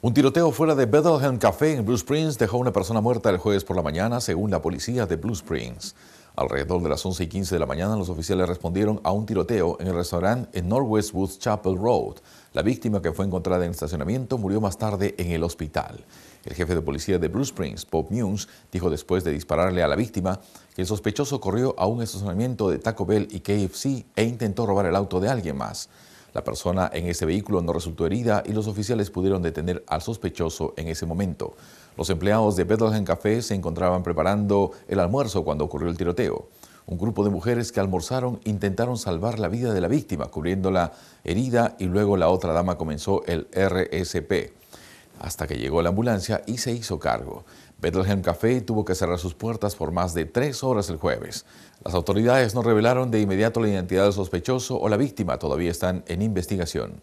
Un tiroteo fuera de Bethlehem Café en Blue Springs dejó a una persona muerta el jueves por la mañana, según la policía de Blue Springs. Alrededor de las 11 y 15 de la mañana, los oficiales respondieron a un tiroteo en el restaurante en Northwest Woods Chapel Road. La víctima que fue encontrada en el estacionamiento murió más tarde en el hospital. El jefe de policía de Blue Springs, Bob Munes, dijo después de dispararle a la víctima que el sospechoso corrió a un estacionamiento de Taco Bell y KFC e intentó robar el auto de alguien más. La persona en ese vehículo no resultó herida y los oficiales pudieron detener al sospechoso en ese momento. Los empleados de en Café se encontraban preparando el almuerzo cuando ocurrió el tiroteo. Un grupo de mujeres que almorzaron intentaron salvar la vida de la víctima, cubriéndola herida y luego la otra dama comenzó el RSP hasta que llegó la ambulancia y se hizo cargo. Bethlehem Café tuvo que cerrar sus puertas por más de tres horas el jueves. Las autoridades no revelaron de inmediato la identidad del sospechoso o la víctima. Todavía están en investigación.